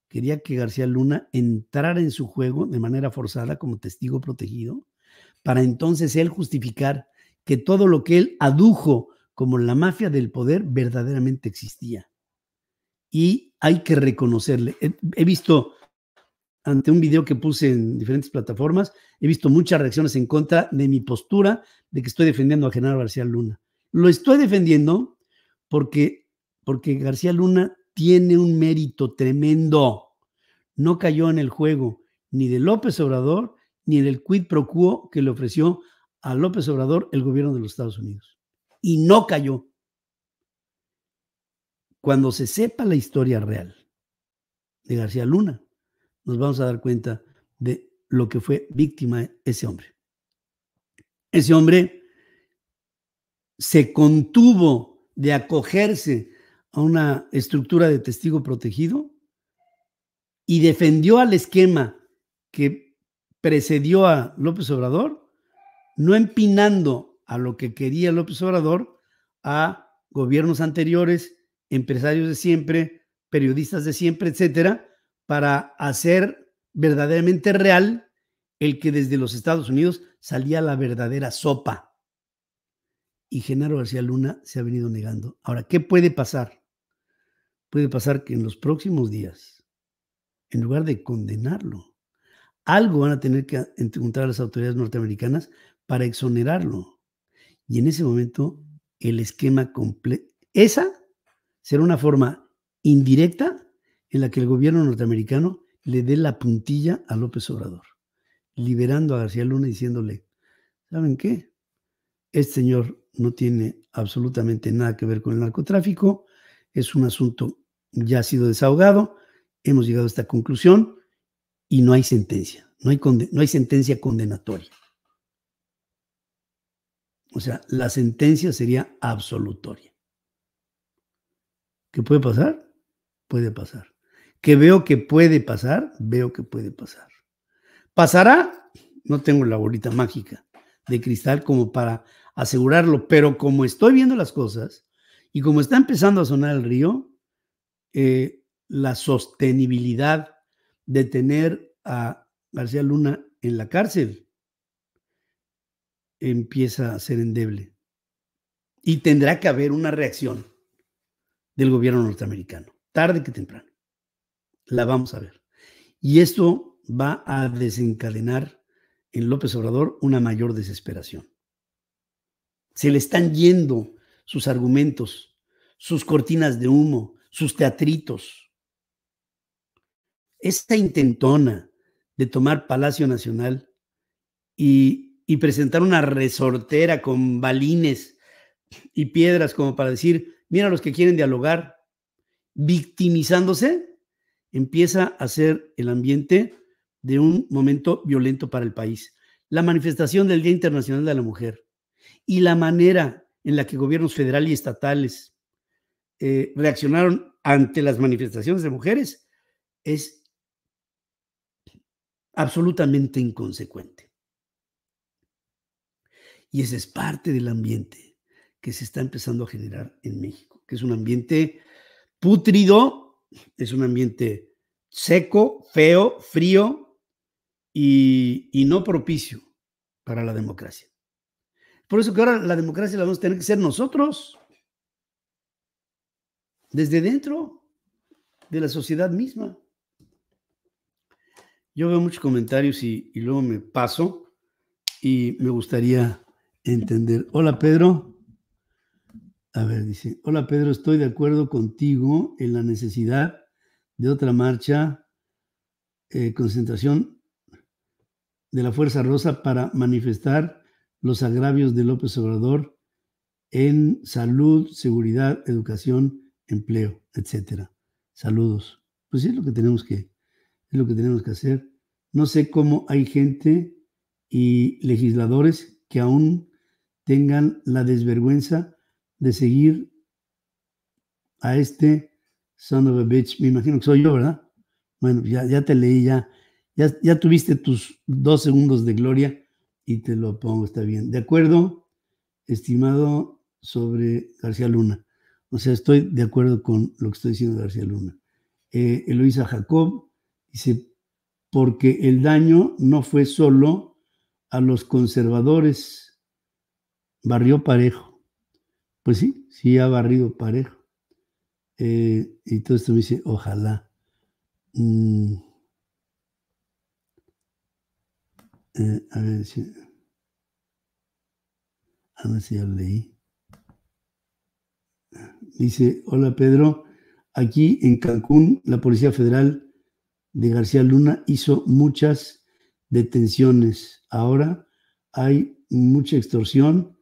quería que García Luna entrara en su juego de manera forzada como testigo protegido, para entonces él justificar que todo lo que él adujo como la mafia del poder verdaderamente existía. Y hay que reconocerle. He, visto ante un video que puse en diferentes plataformas, he visto muchas reacciones en contra de mi postura de que estoy defendiendo a General García Luna. Lo estoy defendiendo porque, porque García Luna tiene un mérito tremendo. No cayó en el juego ni de López Obrador ni en el quid pro quo que le ofreció a López Obrador el gobierno de los Estados Unidos. Y no cayó. Cuando se sepa la historia real de García Luna, nos vamos a dar cuenta de lo que fue víctima ese hombre. Ese hombre se contuvo de acogerse a una estructura de testigo protegido y defendió al esquema que precedió a López Obrador, no empinando a lo que quería López Obrador a gobiernos anteriores, empresarios de siempre, periodistas de siempre, etcétera, para hacer verdaderamente real el que desde los Estados Unidos salía la verdadera sopa. Y Genaro García Luna se ha venido negando. Ahora, ¿qué puede pasar? puede pasar que en los próximos días, en lugar de condenarlo, algo van a tener que encontrar a las autoridades norteamericanas para exonerarlo. Y en ese momento, el esquema completo, esa será una forma indirecta en la que el gobierno norteamericano le dé la puntilla a López Obrador, liberando a García Luna y diciéndole, ¿saben qué? Este señor no tiene absolutamente nada que ver con el narcotráfico, es un asunto ya ha sido desahogado, hemos llegado a esta conclusión y no hay sentencia, no hay, no hay sentencia condenatoria. O sea, la sentencia sería absolutoria. ¿Qué puede pasar? Puede pasar. ¿Qué veo que puede pasar, veo que puede pasar. ¿Pasará? No tengo la bolita mágica de cristal como para asegurarlo, pero como estoy viendo las cosas y como está empezando a sonar el río, eh, la sostenibilidad de tener a García Luna en la cárcel empieza a ser endeble. Y tendrá que haber una reacción del gobierno norteamericano, tarde que temprano. La vamos a ver. Y esto va a desencadenar en López Obrador una mayor desesperación. Se le están yendo sus argumentos, sus cortinas de humo, sus teatritos. Esta intentona de tomar Palacio Nacional y, presentar una resortera con balines y piedras como para decir, mira los que quieren dialogar, victimizándose, empieza a ser el ambiente de un momento violento para el país. La manifestación del Día Internacional de la Mujer y la manera en la que gobiernos federal y estatales eh, reaccionaron ante las manifestaciones de mujeres es absolutamente inconsecuente. Y ese es parte del ambiente que se está empezando a generar en México, que es un ambiente pútrido, es un ambiente seco, feo, frío y, y no propicio para la democracia. Por eso que ahora la democracia la vamos a tener que ser nosotros desde dentro de la sociedad misma. Yo veo muchos comentarios y, luego me paso y me gustaría entender. Hola Pedro. A ver, dice, hola Pedro, estoy de acuerdo contigo en la necesidad de otra marcha, eh, concentración de la Fuerza Rosa para manifestar los agravios de López Obrador en salud, seguridad, educación empleo, etcétera. Saludos. Pues es lo que tenemos que, es lo que tenemos que hacer. No sé cómo hay gente y legisladores que aún tengan la desvergüenza de seguir a este son of a bitch. Me imagino que soy yo, ¿verdad? Bueno, ya, ya te leí, ya, ya, ya tuviste tus dos segundos de gloria y te lo pongo, está bien. De acuerdo, estimado sobre García Luna. O sea, estoy de acuerdo con lo que está diciendo García Luna. Eh, Jacob dice, porque el daño no fue solo a los conservadores, barrió parejo. Pues sí, sí ha barrido parejo. Eh, y todo esto me dice, ojalá. Mm. Eh, a ver si... A ver si ya leí. Dice, hola Pedro, aquí en Cancún la Policía Federal de García Luna hizo muchas detenciones. Ahora hay mucha extorsión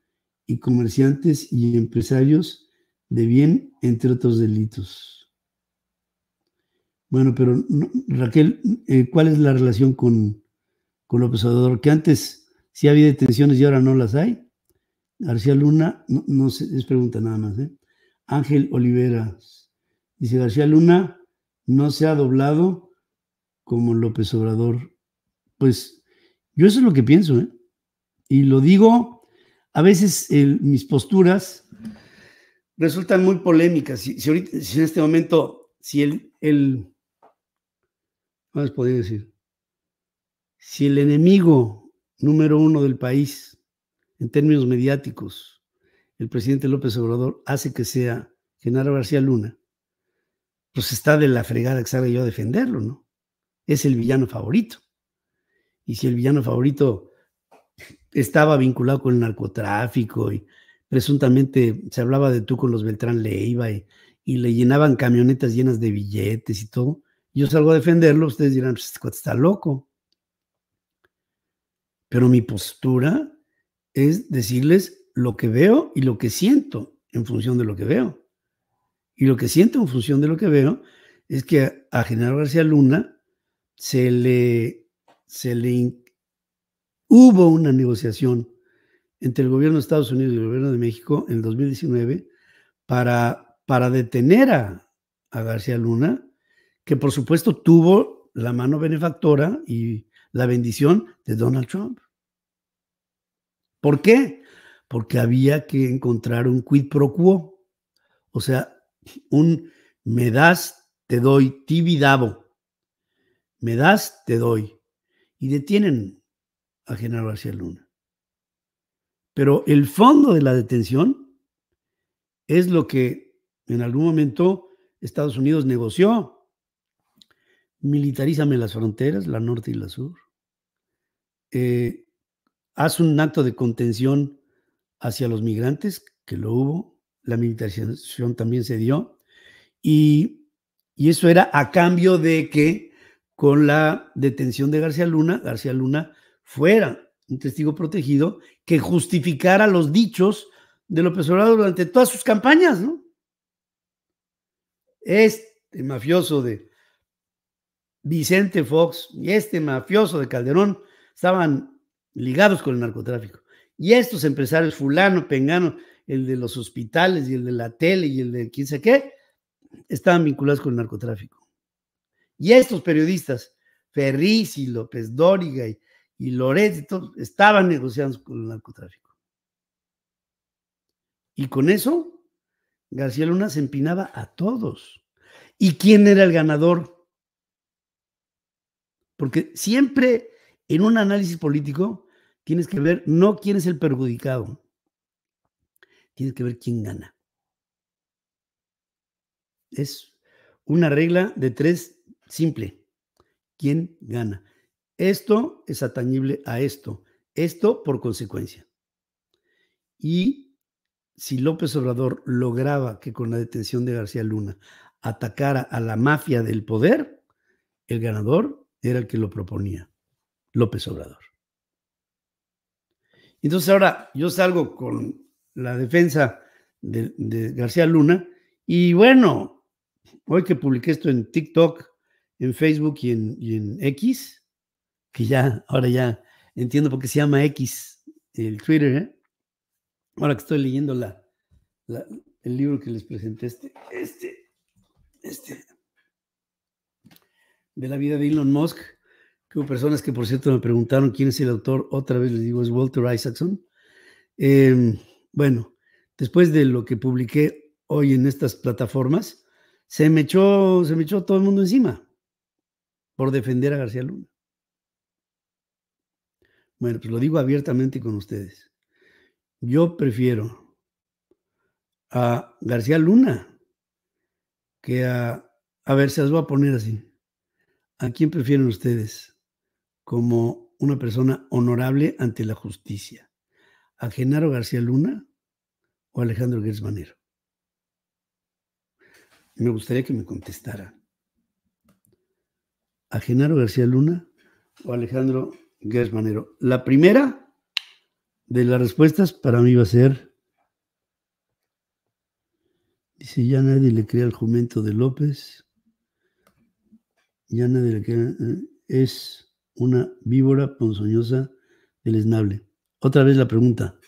y comerciantes y empresarios de bien, entre otros delitos. Bueno, pero Raquel, eh, ¿cuál es la relación con, con López Obrador? Que antes sí había detenciones y ahora no las hay. García Luna, no, no sé, es pregunta nada más. ¿eh? Ángel Oliveras. Dice García Luna, no se ha doblado como López Obrador. Pues yo eso es lo que pienso, ¿eh? Y lo digo, a veces mis posturas resultan muy polémicas. Si, en este momento, si el, podría decir? Si el enemigo número uno del país, en términos mediáticos, el presidente López Obrador hace que sea Genaro García Luna, pues está de la fregada que salga yo a defenderlo, ¿no? Es el villano favorito. Y si el villano favorito estaba vinculado con el narcotráfico y presuntamente se hablaba de tú con los Beltrán Leiva y, y le llenaban camionetas llenas de billetes y todo, yo salgo a defenderlo, ustedes dirán, pues, este está loco. Pero mi postura es decirles, lo que veo y lo que siento en función de lo que veo. Y lo que siento en función de lo que veo es que a, General García Luna se le, se le hubo una negociación entre el gobierno de Estados Unidos y el gobierno de México en el 2019 para, para detener a, a García Luna, que por supuesto tuvo la mano benefactora y la bendición de Donald Trump. ¿Por qué? porque había que encontrar un quid pro quo, o sea, un me das, te doy, tibidabo, me das, te doy, y detienen a Genaro García Luna. Pero el fondo de la detención es lo que en algún momento Estados Unidos negoció. Militarízame las fronteras, la norte y la sur. Eh, haz un acto de contención hacia los migrantes, que lo hubo, la militarización también se dio, y, eso era a cambio de que con la detención de García Luna, García Luna fuera un testigo protegido que justificara los dichos de López Obrador durante todas sus campañas, ¿no? Este mafioso de Vicente Fox y este mafioso de Calderón estaban ligados con el narcotráfico. Y estos empresarios, fulano, pengano, el de los hospitales y el de la tele y el de quién sé qué, estaban vinculados con el narcotráfico. Y estos periodistas, Ferriz y López Dóriga y, y y todos, estaban negociando con el narcotráfico. Y con eso, García Luna se empinaba a todos. ¿Y quién era el ganador? Porque siempre en un análisis político, Tienes que ver no quién es el perjudicado, tienes que ver quién gana. Es una regla de tres simple. ¿Quién gana? Esto es atañible a esto, esto por consecuencia. Y si López Obrador lograba que con la detención de García Luna atacara a la mafia del poder, el ganador era el que lo proponía, López Obrador. Entonces ahora yo salgo con la defensa de, García Luna y bueno, hoy que publiqué esto en TikTok, en Facebook y en, X, que ya, ahora ya entiendo por qué se llama X el Twitter, ¿eh? ahora que estoy leyendo el libro que les presenté, este, este, este, de la vida de Elon Musk, hubo personas que, por cierto, me preguntaron quién es el autor. Otra vez les digo, es Walter Isaacson. Em, bueno, después de lo que publiqué hoy en estas plataformas, se me echó, se me echó todo el mundo encima por defender a García Luna. Bueno, pues lo digo abiertamente con ustedes. Yo prefiero a García Luna que a... A ver, se las voy a poner así. ¿A quién prefieren ustedes? como una persona honorable ante la justicia? ¿A Genaro García Luna o Alejandro Gersmanero? Me gustaría que me contestara. ¿A Genaro García Luna o Alejandro Gersmanero? La primera de las respuestas para mí va a ser, dice, ya nadie le crea el jumento de López, ya nadie le crea, eh, es una víbora ponzoñosa esnable. Otra vez la pregunta.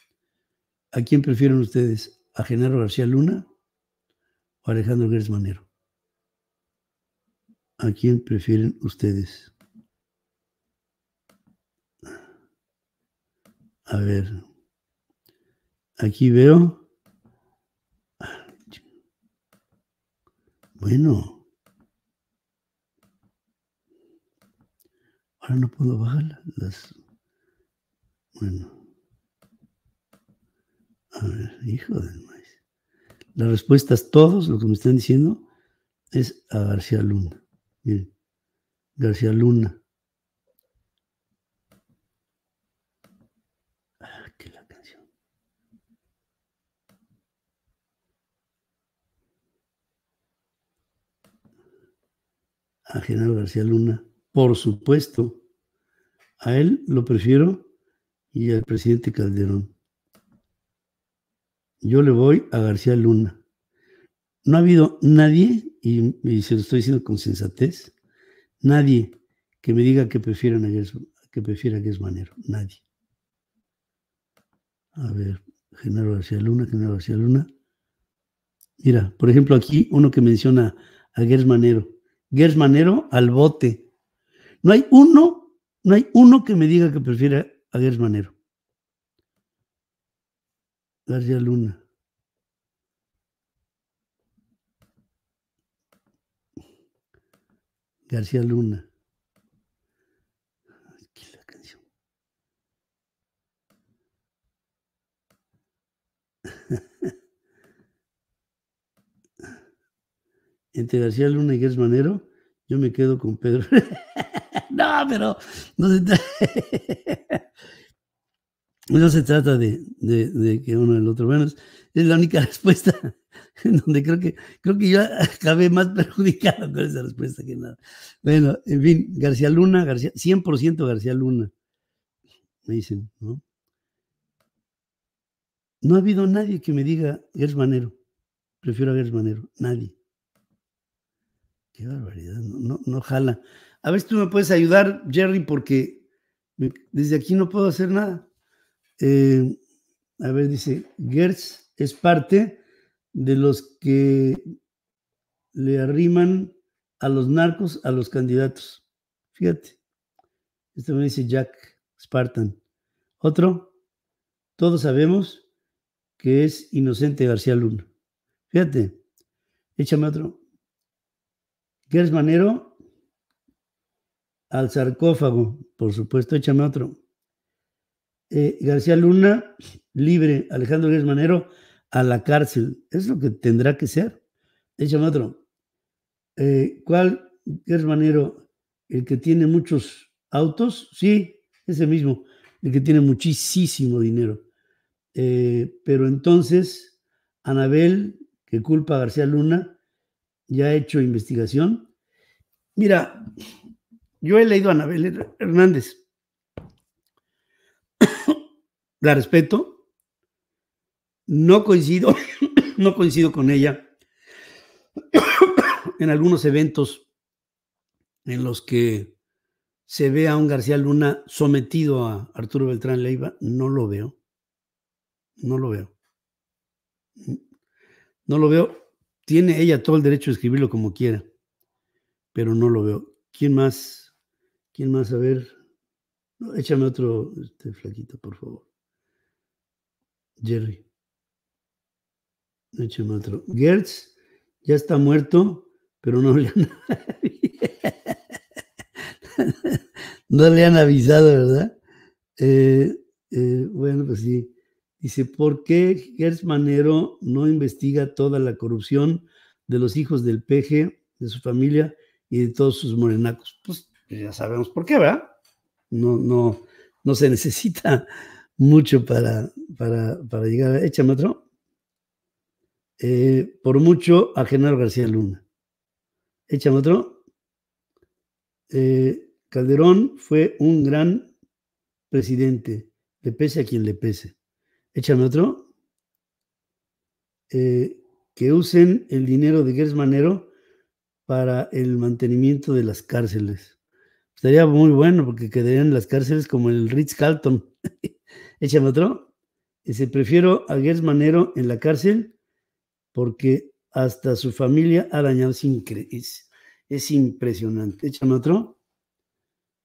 ¿A quién prefieren ustedes? ¿A Genaro García Luna o a Alejandro Gertz Manero? ¿A quién prefieren ustedes? A ver. Aquí veo. Bueno. Ahora no puedo bajar las. Bueno. A ver, hijo del maíz. Las respuestas, todos lo que me están diciendo, es a García Luna. Miren, García Luna. Ah, qué la canción. A General García Luna. Por supuesto, a él lo prefiero y al presidente Calderón. Yo le voy a García Luna. No ha habido nadie, y, se lo estoy diciendo con sensatez, nadie que me diga que prefieran a que prefiera a Manero. Nadie. A ver, Genaro García Luna, Genaro García Luna. Mira, por ejemplo, aquí uno que menciona a Gers Manero. Gers Manero al bote. No hay uno, no hay uno que me diga que prefiera a Gers Manero. García Luna. García Luna. Aquí la canción. Entre García Luna y Gers Manero yo me quedo con Pedro. no, pero no se, trata de, que uno el otro. Bueno, es, la única respuesta en donde creo que, creo que yo acabé más perjudicado con esa respuesta que nada. Bueno, en fin, García Luna, García, 100% García Luna, me dicen, ¿no? No ha habido nadie que me diga Gers Manero. Prefiero a Gers Manero, nadie. Qué barbaridad, no, no jala. A ver si tú me puedes ayudar, Jerry, porque desde aquí no puedo hacer nada. Eh, a ver, dice, Gertz es parte de los que le arriman a los narcos a los candidatos. Fíjate. Esto me dice Jack Spartan. Otro, todos sabemos que es inocente García Luna. Fíjate, échame otro. ¿Quieres manero? Al sarcófago, por supuesto, échame otro. Eh, García Luna, libre. Alejandro Gers Manero, a la cárcel. Es lo que tendrá que ser. Échame otro. Eh, ¿Cuál Gers Manero? ¿El que tiene muchos autos? Sí, ese mismo. El que tiene muchísimo dinero. Eh, pero entonces, Anabel, que culpa a García Luna, ya he hecho investigación. Mira, yo he leído a Anabel Hernández. La respeto. No coincido, no coincido con ella en algunos eventos en los que se ve a un García Luna sometido a Arturo Beltrán Leiva, no lo veo. No lo veo. No lo veo tiene ella todo el derecho de escribirlo como quiera, pero no lo veo. ¿Quién más? ¿Quién más? A ver, échame otro este, flaquito, por favor. Jerry. Échame otro. Gertz ya está muerto, pero no le han, no le han avisado, ¿verdad? Eh, eh, bueno, pues sí. Dice, ¿por qué Gertz Manero no investiga toda la corrupción de los hijos del PG, de su familia y de todos sus morenacos? Pues, pues ya sabemos por qué, ¿verdad? No, no, no se necesita mucho para, para, llegar a... Échame otro. Eh, por mucho a Genaro García Luna. Échame otro. Eh, Calderón fue un gran presidente, le pese a quien le pese. Échame otro. Eh, que usen el dinero de Manero para el mantenimiento de las cárceles. Estaría muy bueno porque quedarían las cárceles como el Ritz Carlton. Échame otro. se prefiero a Manero en la cárcel porque hasta su familia ha dañado. sin es, es impresionante. Échame otro.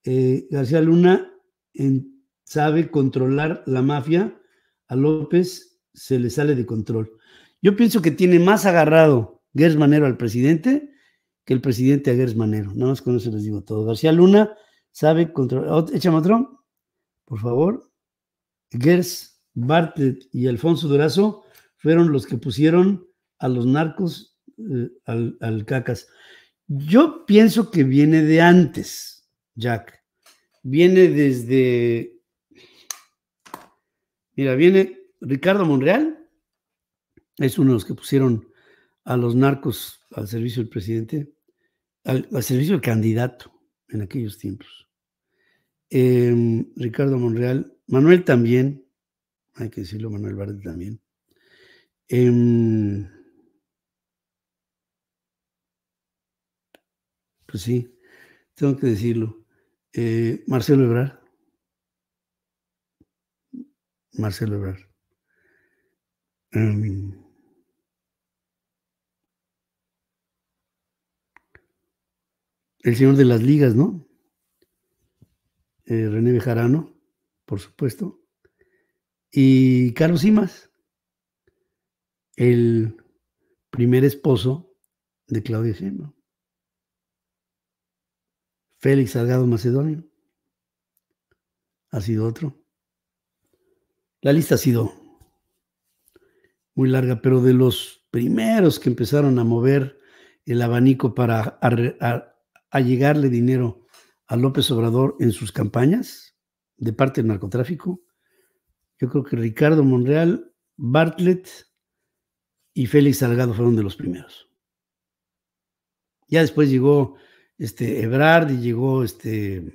Eh, García Luna sabe controlar la mafia a López se le sale de control. Yo pienso que tiene más agarrado Gers Manero al presidente que el presidente a Gers Manero. Nada más con eso les digo todo. García Luna sabe controlar. Échame otro, por favor. Gers, Bartlett y Alfonso Durazo fueron los que pusieron a los narcos eh, al, al cacas. Yo pienso que viene de antes, Jack. Viene desde Mira, viene Ricardo Monreal, es uno de los que pusieron a los narcos al servicio del presidente, al, servicio del candidato en aquellos tiempos. Em, Ricardo Monreal, Manuel también, hay que decirlo, Manuel Barreto también. Em, pues sí, tengo que decirlo. Eh, Marcelo Ebrard. Marcelo Ebrard. Em, el señor de las ligas, ¿no? Eh, René Bejarano, por supuesto. Y Carlos Simas, el primer esposo de Claudia Sheinbaum. Félix Salgado Macedonio ha sido otro. La lista ha sido muy larga, pero de los primeros que empezaron a mover el abanico para llegarle dinero a López Obrador en sus campañas de parte del narcotráfico, yo creo que Ricardo Monreal, Bartlett y Félix Salgado fueron de los primeros. Ya después llegó este Ebrard y llegó este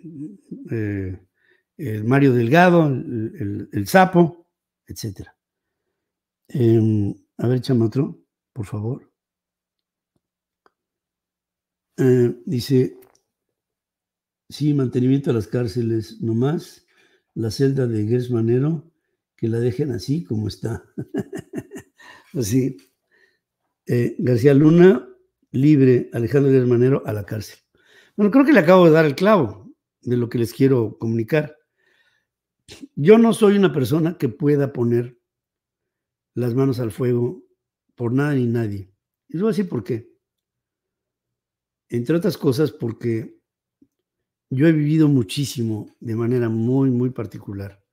eh, el Mario Delgado, el, Sapo, etc. Em, a ver, Chamatro otro, por favor. Eh, dice, sí, mantenimiento a las cárceles nomás, la celda de Manero, que la dejen así como está. así. Pues eh, García Luna, libre, Alejandro Manero a la cárcel. Bueno, creo que le acabo de dar el clavo de lo que les quiero comunicar. Yo no soy una persona que pueda poner las manos al fuego por nada ni nadie. Y lo voy a decir por qué. Entre otras cosas porque yo he vivido muchísimo de manera muy, muy particular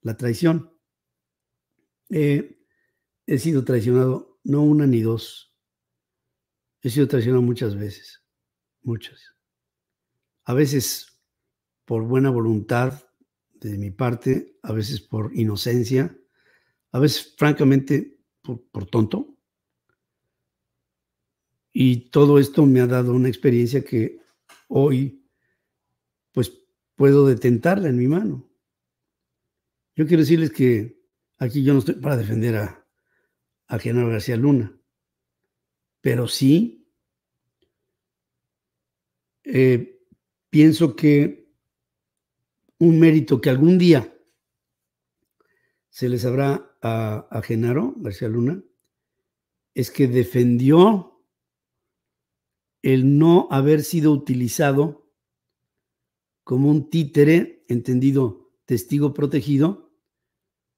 la traición. he sido traicionado no una ni dos. He sido traicionado muchas veces, muchas. A veces por buena voluntad, de mi parte, a veces por inocencia, a veces francamente por, tonto. Y todo esto me ha dado una experiencia que hoy, pues puedo detentarla en mi mano. Yo quiero decirles que aquí yo no estoy para defender a, a Genaro García Luna, pero sí eh, pienso que un mérito que algún día se les habrá a, Genaro García Luna, es que defendió el no haber sido utilizado como un títere, entendido testigo protegido,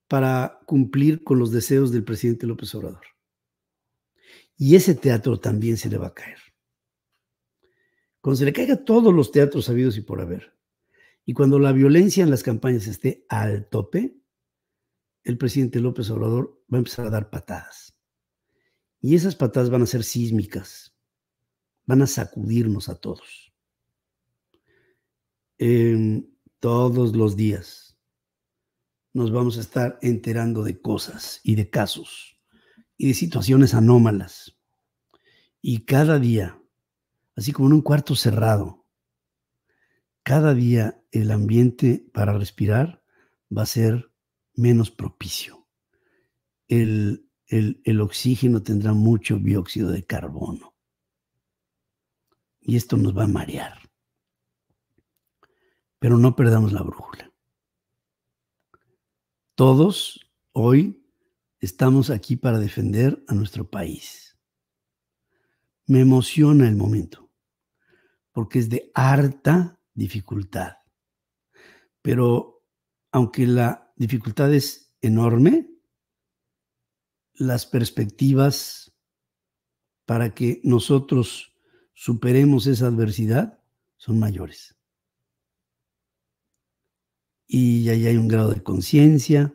para cumplir con los deseos del presidente López Obrador. Y ese teatro también se le va a caer. Cuando se le caiga todos los teatros sabidos y por haber, y cuando la violencia en las campañas esté al tope, el presidente López Obrador va a empezar a dar patadas. Y esas patadas van a ser sísmicas, van a sacudirnos a todos. Em, todos los días nos vamos a estar enterando de cosas y de casos y de situaciones anómalas. Y cada día, así como en un cuarto cerrado, cada día el ambiente para respirar va a ser menos propicio. El, oxígeno tendrá mucho dióxido de carbono. Y esto nos va a marear. Pero no perdamos la brújula. Todos hoy estamos aquí para defender a nuestro país. Me emociona el momento, porque es de harta dificultad. Pero aunque la dificultad es enorme, las perspectivas para que nosotros superemos esa adversidad son mayores. Y ahí hay un grado de conciencia,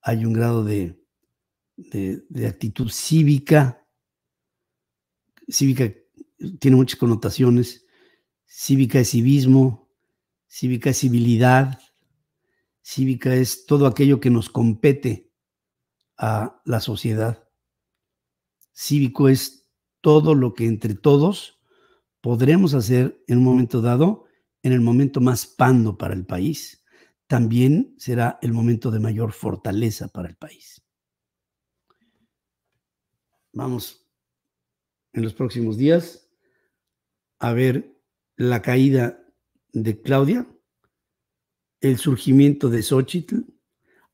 hay un grado de, de, de, actitud cívica. Cívica tiene muchas connotaciones, Cívica es civismo, cívica es civilidad, cívica es todo aquello que nos compete a la sociedad. Cívico es todo lo que entre todos podremos hacer en un momento dado, en el momento más pando para el país. También será el momento de mayor fortaleza para el país. Vamos en los próximos días a ver la caída de Claudia, el surgimiento de Xochitl,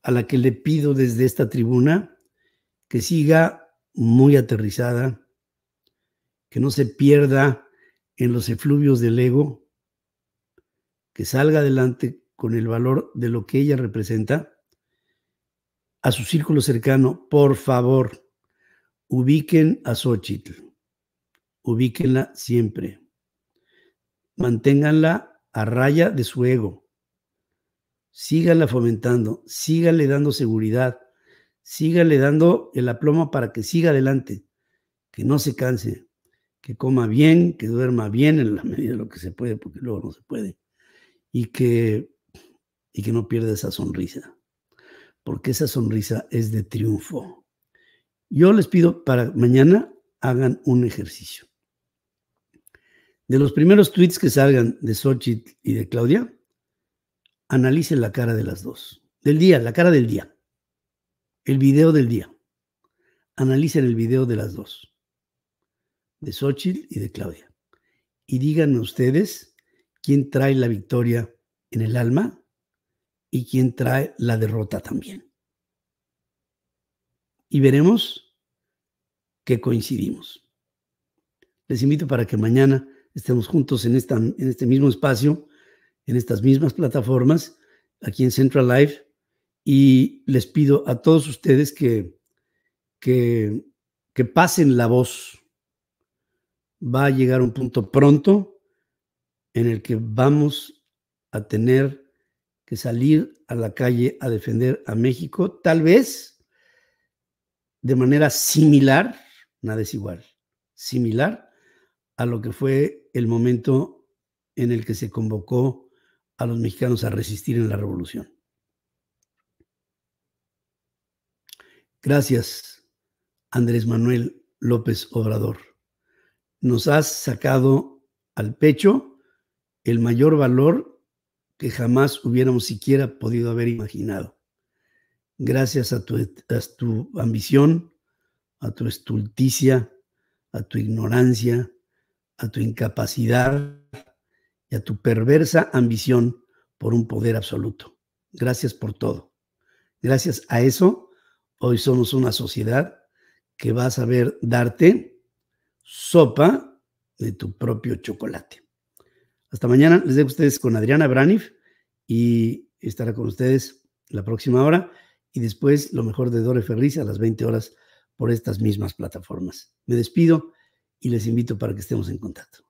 a la que le pido desde esta tribuna que siga muy aterrizada, que no se pierda en los efluvios del ego, que salga adelante con el valor de lo que ella representa, a su círculo cercano, por favor, ubiquen a Xochitl, ubíquenla siempre manténganla a raya de su ego. Síganla fomentando, síganle dando seguridad, síganle dando el aplomo para que siga adelante, que no se canse, que coma bien, que duerma bien en la medida de lo que se puede, porque luego no se puede, y que, y que no pierda esa sonrisa, porque esa sonrisa es de triunfo. Yo les pido para mañana hagan un ejercicio. De los primeros tweets que salgan de Xochitl y de Claudia, analicen la cara de las dos. Del día, la cara del día. El video del día. Analicen el video de las dos. De Xochitl y de Claudia. Y díganme ustedes quién trae la victoria en el alma y quién trae la derrota también. Y veremos que coincidimos. Les invito para que mañana Estamos juntos en, esta, en este mismo espacio, en estas mismas plataformas, aquí en Central Life, Y les pido a todos ustedes que, que, que pasen la voz. Va a llegar un punto pronto en el que vamos a tener que salir a la calle a defender a México, tal vez de manera similar, nada es igual, similar a lo que fue el momento en el que se convocó a los mexicanos a resistir en la revolución. Gracias, Andrés Manuel López Obrador. Nos has sacado al pecho el mayor valor que jamás hubiéramos siquiera podido haber imaginado. Gracias a tu, a tu ambición, a tu estulticia, a tu ignorancia, a tu incapacidad y a tu perversa ambición por un poder absoluto. Gracias por todo. Gracias a eso, hoy somos una sociedad que va a saber darte sopa de tu propio chocolate. Hasta mañana, les dejo a ustedes con Adriana Braniff y estará con ustedes la próxima hora y después lo mejor de Dore Ferriz a las 20 horas por estas mismas plataformas. Me despido y les invito para que estemos en contacto.